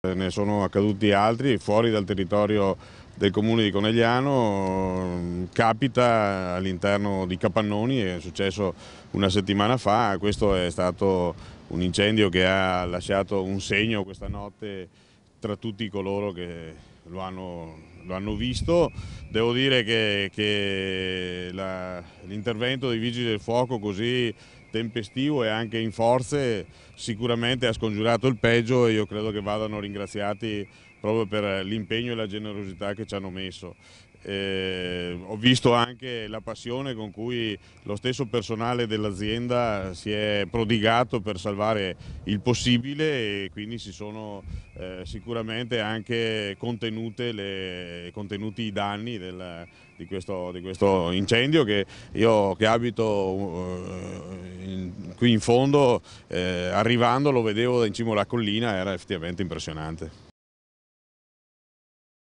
Eh, ne sono accaduti altri fuori dal territorio del comune di Conegliano, mm, capita all'interno di Capannoni, è successo una settimana fa, questo è stato un incendio che ha lasciato un segno questa notte tra tutti coloro che lo hanno, lo hanno visto, devo dire che, che la, L'intervento dei Vigili del Fuoco così tempestivo e anche in forze sicuramente ha scongiurato il peggio e io credo che vadano ringraziati proprio per l'impegno e la generosità che ci hanno messo. Eh, ho visto anche la passione con cui lo stesso personale dell'azienda si è prodigato per salvare il possibile e quindi si sono eh, sicuramente anche le, contenuti i danni del, di, questo, di, questo, incendio che io che abito eh, in, qui in fondo, eh, arrivando lo vedevo in cima alla collina, era effettivamente impressionante.